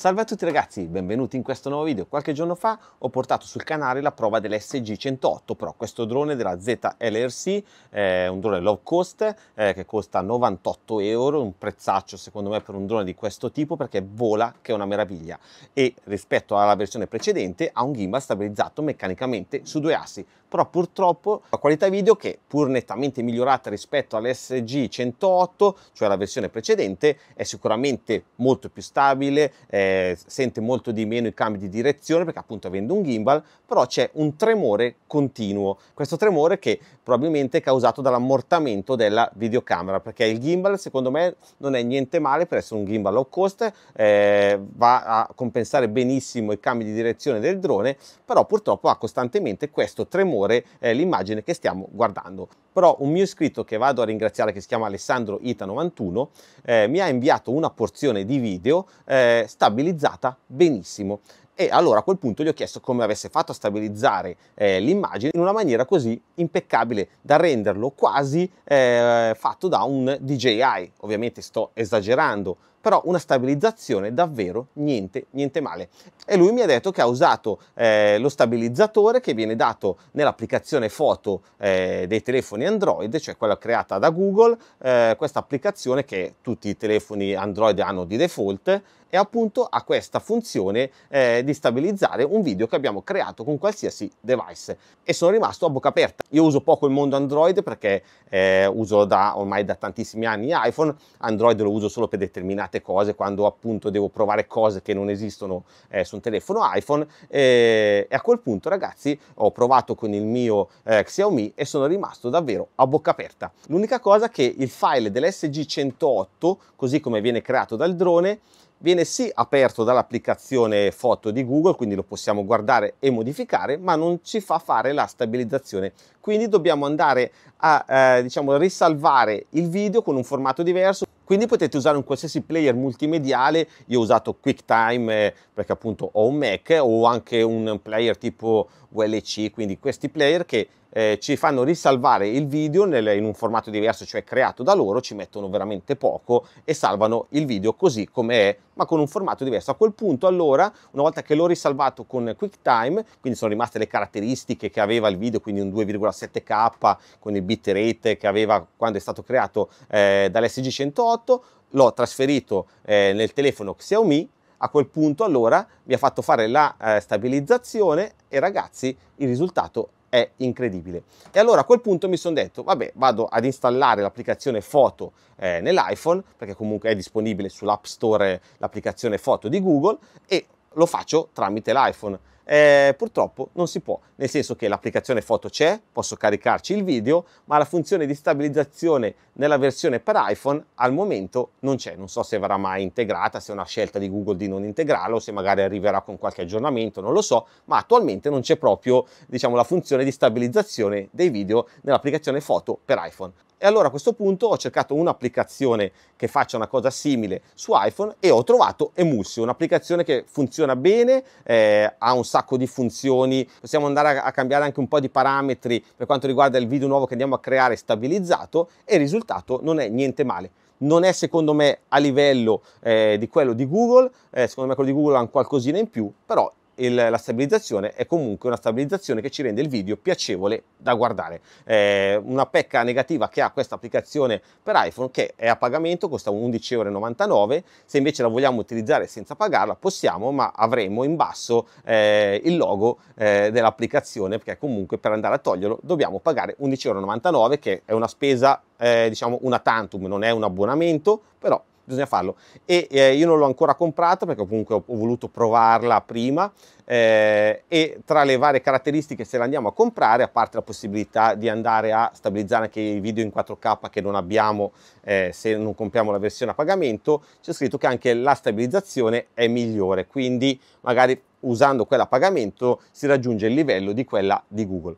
Salve a tutti ragazzi, benvenuti in questo nuovo video. Qualche giorno fa ho portato sul canale la prova dell'SG108 Pro, questo drone della ZLRC, è un drone low cost eh, che costa 98 euro, un prezzaccio secondo me per un drone di questo tipo perché vola che è una meraviglia e rispetto alla versione precedente ha un gimbal stabilizzato meccanicamente su due assi, però purtroppo la qualità video che pur nettamente migliorata rispetto all'SG108, cioè la versione precedente, è sicuramente molto più stabile, eh, sente molto di meno i cambi di direzione perché appunto avendo un gimbal, però c'è un tremore continuo. Questo tremore che probabilmente è causato dall'ammortamento della videocamera, perché il gimbal secondo me non è niente male per essere un gimbal low cost, eh, va a compensare benissimo i cambi di direzione del drone, però purtroppo ha costantemente questo tremore eh, l'immagine che stiamo guardando però un mio iscritto che vado a ringraziare che si chiama Alessandro Ita91 eh, mi ha inviato una porzione di video eh, stabilizzata benissimo e allora a quel punto gli ho chiesto come avesse fatto a stabilizzare eh, l'immagine in una maniera così impeccabile da renderlo quasi eh, fatto da un DJI. Ovviamente sto esagerando, però una stabilizzazione davvero niente, niente male. E lui mi ha detto che ha usato eh, lo stabilizzatore che viene dato nell'applicazione foto eh, dei telefoni Android, cioè quella creata da Google, eh, questa applicazione che tutti i telefoni Android hanno di default e appunto ha questa funzione eh, di stabilizzare un video che abbiamo creato con qualsiasi device e sono rimasto a bocca aperta. Io uso poco il mondo Android perché eh, uso da ormai da tantissimi anni iPhone, Android lo uso solo per determinati determinate cose quando appunto devo provare cose che non esistono eh, su un telefono iPhone eh, e a quel punto ragazzi ho provato con il mio eh, Xiaomi e sono rimasto davvero a bocca aperta. L'unica cosa che il file dell'SG108 così come viene creato dal drone viene sì aperto dall'applicazione foto di Google, quindi lo possiamo guardare e modificare, ma non ci fa fare la stabilizzazione. Quindi dobbiamo andare a eh, diciamo, risalvare il video con un formato diverso. Quindi potete usare un qualsiasi player multimediale, io ho usato QuickTime eh, perché appunto ho un Mac o anche un player tipo VLC, quindi questi player che eh, ci fanno risalvare il video nel, in un formato diverso, cioè creato da loro, ci mettono veramente poco e salvano il video così come è, ma con un formato diverso. A quel punto allora, una volta che l'ho risalvato con QuickTime, quindi sono rimaste le caratteristiche che aveva il video, quindi un 2,7K con il bitrate che aveva quando è stato creato eh, dall'SG108, l'ho trasferito eh, nel telefono Xiaomi a quel punto allora mi ha fatto fare la eh, stabilizzazione e ragazzi il risultato è incredibile. E allora a quel punto mi sono detto, vabbè, vado ad installare l'applicazione foto eh, nell'iPhone, perché comunque è disponibile sull'App Store l'applicazione foto di Google, e lo faccio tramite l'iPhone eh, purtroppo non si può, nel senso che l'applicazione foto c'è, posso caricarci il video, ma la funzione di stabilizzazione nella versione per iPhone al momento non c'è, non so se verrà mai integrata, se è una scelta di Google di non integrarla o se magari arriverà con qualche aggiornamento, non lo so, ma attualmente non c'è proprio diciamo, la funzione di stabilizzazione dei video nell'applicazione foto per iPhone. E allora a questo punto ho cercato un'applicazione che faccia una cosa simile su iPhone e ho trovato Emulsio, un'applicazione che funziona bene, eh, ha un sacco di funzioni, possiamo andare a, a, cambiare anche un po' di parametri per quanto riguarda il video nuovo che andiamo a creare stabilizzato e il risultato non è niente male. Non è secondo me a livello eh, di quello di Google, eh, secondo me quello di Google ha un qualcosina in più, però il, la stabilizzazione è comunque una stabilizzazione che ci rende il video piacevole da guardare. Eh, una pecca negativa che ha questa applicazione per iPhone che è a pagamento, costa 11,99€, se invece la vogliamo utilizzare senza pagarla possiamo, ma avremo in basso eh, il logo eh, dell'applicazione perché comunque per andare a toglierlo dobbiamo pagare 11,99€ che è una spesa, eh, diciamo una tantum, non è un abbonamento, però bisogna farlo. E eh, io non l'ho ancora comprata perché comunque ho, ho voluto provarla prima eh, e tra le varie caratteristiche se la andiamo a comprare, a parte la possibilità di andare a stabilizzare anche i video in 4K che non abbiamo eh, se non compriamo la versione a pagamento, c'è scritto che anche la stabilizzazione è migliore, quindi magari usando quella a pagamento si raggiunge il livello di quella di Google.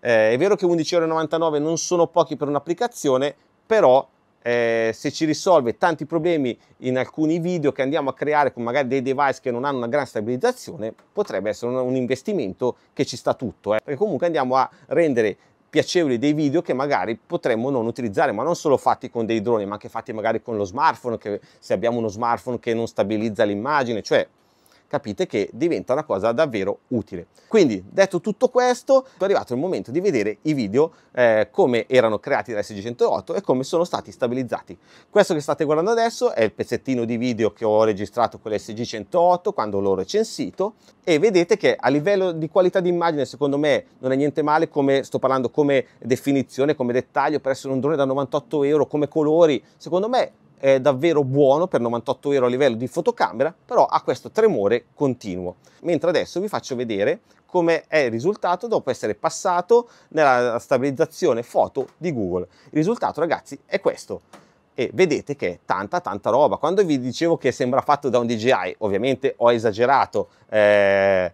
Eh, è vero che 11,99 euro non sono pochi per un'applicazione, però eh, se ci risolve tanti problemi in alcuni video che andiamo a creare con magari dei device che non hanno una gran stabilizzazione, potrebbe essere un, un investimento che ci sta tutto, eh. perché comunque andiamo a rendere piacevoli dei video che magari potremmo non utilizzare, ma non solo fatti con dei droni, ma anche fatti magari con lo smartphone, che se abbiamo uno smartphone che non stabilizza l'immagine, cioè capite che diventa una cosa davvero utile. Quindi detto tutto questo è arrivato il momento di vedere i video eh, come erano creati da SG108 e come sono stati stabilizzati. Questo che state guardando adesso è il pezzettino di video che ho registrato con l'SG108 quando l'ho recensito e vedete che a livello di qualità di immagine secondo me non è niente male come sto parlando come definizione, come dettaglio per essere un drone da 98 euro, come colori, secondo me è davvero buono per 98 euro a livello di fotocamera, però ha questo tremore continuo. Mentre adesso vi faccio vedere come è il risultato dopo essere passato nella stabilizzazione foto di Google. Il risultato ragazzi è questo e vedete che è tanta tanta roba. Quando vi dicevo che sembra fatto da un DJI, ovviamente ho esagerato, eh,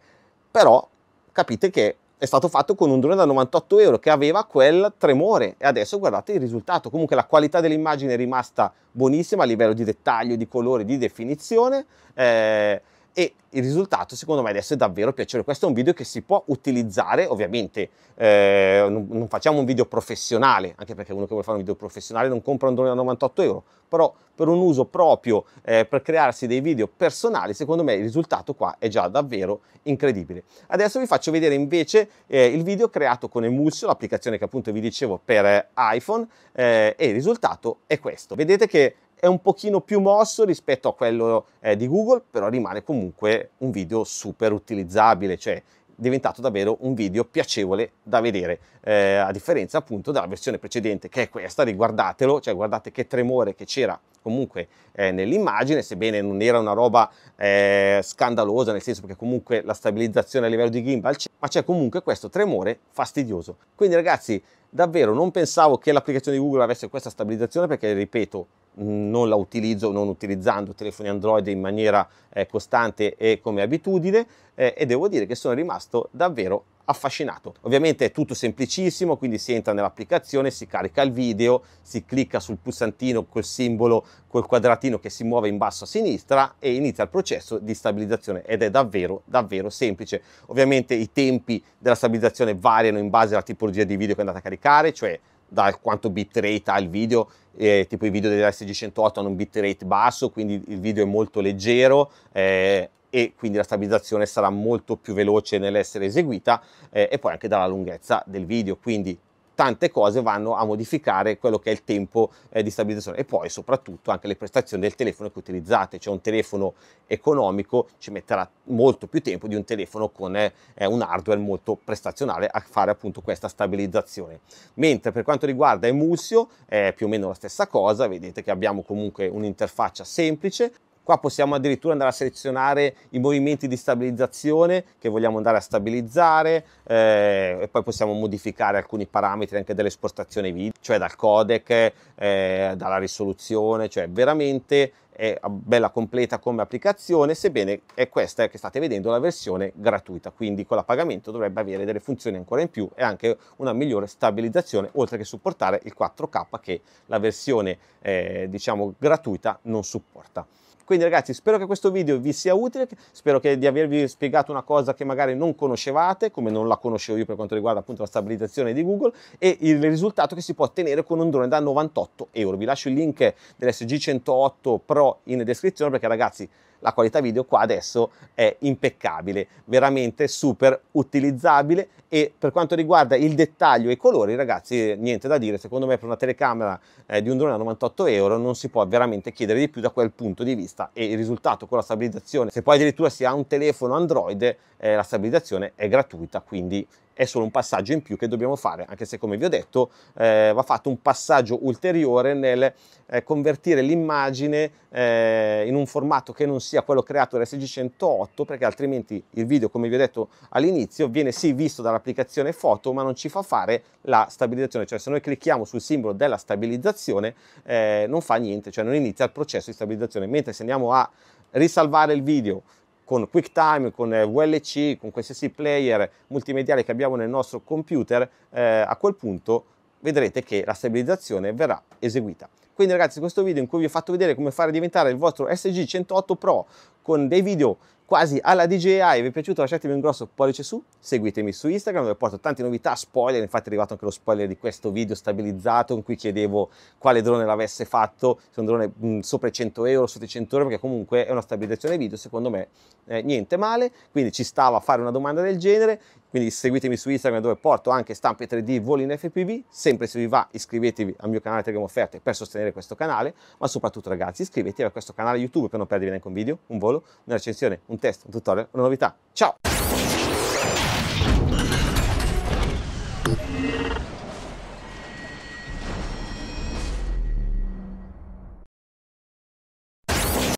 però capite che è stato fatto con un drone da 98 euro che aveva quel tremore e adesso guardate il risultato comunque la qualità dell'immagine è rimasta buonissima a livello di dettaglio di colore di definizione eh, e il risultato secondo me adesso è davvero piacevole. Questo è un video che si può utilizzare, ovviamente eh, non, non, facciamo un video professionale, anche perché uno che vuole fare un video professionale non compra un drone da 98 euro, però per un uso proprio, eh, per crearsi dei video personali, secondo me il risultato qua è già davvero incredibile. Adesso vi faccio vedere invece eh, il video creato con Emulsion, l'applicazione che appunto vi dicevo per iPhone, eh, e il risultato è questo. Vedete che è un pochino più mosso rispetto a quello eh, di Google, però rimane comunque un video super utilizzabile, cioè diventato davvero un video piacevole da vedere, eh, a differenza appunto della versione precedente che è questa, riguardatelo, cioè guardate che tremore che c'era comunque eh, nell'immagine, sebbene non era una roba eh, scandalosa, nel senso che comunque la stabilizzazione a livello di gimbal c'è, ma c'è comunque questo tremore fastidioso. Quindi ragazzi, davvero non pensavo che l'applicazione di Google avesse questa stabilizzazione perché, ripeto, Mm, non la utilizzo, non utilizzando telefoni Android in maniera eh, costante e come abitudine eh, e devo dire che sono rimasto davvero affascinato. Ovviamente è tutto semplicissimo, quindi si entra nell'applicazione, si carica il video, si clicca sul pulsantino col simbolo, col quadratino che si muove in basso a sinistra e inizia il processo di stabilizzazione ed è davvero davvero semplice. Ovviamente i tempi della stabilizzazione variano in base alla tipologia di video che andate a caricare, cioè da quanto bitrate ha il video eh, tipo i video dell'SG108 hanno un bitrate basso, quindi il video è molto leggero eh, e quindi la stabilizzazione sarà molto più veloce nell'essere eseguita eh, e poi anche dalla lunghezza del video, quindi tante cose vanno a modificare quello che è il tempo eh, di stabilizzazione e poi soprattutto anche le prestazioni del telefono che utilizzate, cioè un telefono economico ci metterà molto più tempo di un telefono con eh, eh un hardware molto prestazionale a fare appunto questa stabilizzazione. Mentre per quanto riguarda Emulsio è più o meno la stessa cosa, vedete che abbiamo comunque un'interfaccia semplice Qua possiamo addirittura andare a selezionare i movimenti di stabilizzazione che vogliamo andare a stabilizzare eh, e poi possiamo modificare alcuni parametri anche dell'esportazione video, cioè dal codec, eh, dalla risoluzione, cioè veramente è bella completa come applicazione, sebbene è questa che state vedendo la versione gratuita, quindi con la pagamento dovrebbe avere delle funzioni ancora in più e anche una migliore stabilizzazione, oltre che supportare il 4K che la versione eh, diciamo gratuita non supporta. Quindi ragazzi spero che questo video vi sia utile, spero che di avervi spiegato una cosa che magari non conoscevate, come non la conoscevo io per quanto riguarda appunto la stabilizzazione di Google e il risultato che si può ottenere con un drone da 98 euro. Vi lascio il link dell'SG108 Pro in descrizione perché ragazzi la qualità video qua adesso è impeccabile, veramente super utilizzabile e per quanto riguarda il dettaglio e i colori ragazzi niente da dire, secondo me per una telecamera eh, di un drone a 98 euro non si può veramente chiedere di più da quel punto di vista e il risultato con la stabilizzazione, se poi addirittura si ha un telefono Android eh, la stabilizzazione è gratuita quindi è solo un passaggio in più che dobbiamo fare, anche se come vi ho detto eh, va fatto un passaggio ulteriore nel eh, convertire l'immagine eh, in un formato che non sia quello creato da SG108 perché altrimenti il video come vi ho detto all'inizio viene sì visto dall'applicazione foto ma non ci fa fare la stabilizzazione, cioè se noi clicchiamo sul simbolo della stabilizzazione eh, non fa niente, cioè non inizia il processo di stabilizzazione, mentre se andiamo a risalvare il video, con QuickTime, con VLC, eh, con qualsiasi player multimediale che abbiamo nel nostro computer, eh, a quel punto vedrete che la stabilizzazione verrà eseguita. Quindi ragazzi questo video in cui vi ho fatto vedere come fare diventare il vostro SG108 Pro con dei video quasi alla DJI. Vi è piaciuto? Lasciatemi un grosso pollice su, seguitemi su Instagram dove porto tante novità, spoiler, infatti è arrivato anche lo spoiler di questo video stabilizzato in cui chiedevo quale drone l'avesse fatto, se un drone mh, sopra i 100 euro, sotto i 100 euro, perché comunque è una stabilizzazione video, secondo me eh, niente male, quindi ci stava a fare una domanda del genere. Quindi seguitemi su Instagram dove porto anche stampe 3D, voli in FPV. Sempre se vi va iscrivetevi al mio canale Telegram Offerte per sostenere questo canale. Ma soprattutto ragazzi iscrivetevi a questo canale YouTube per non perdervi neanche un video, un volo, una recensione, un test, un tutorial, una novità. Ciao!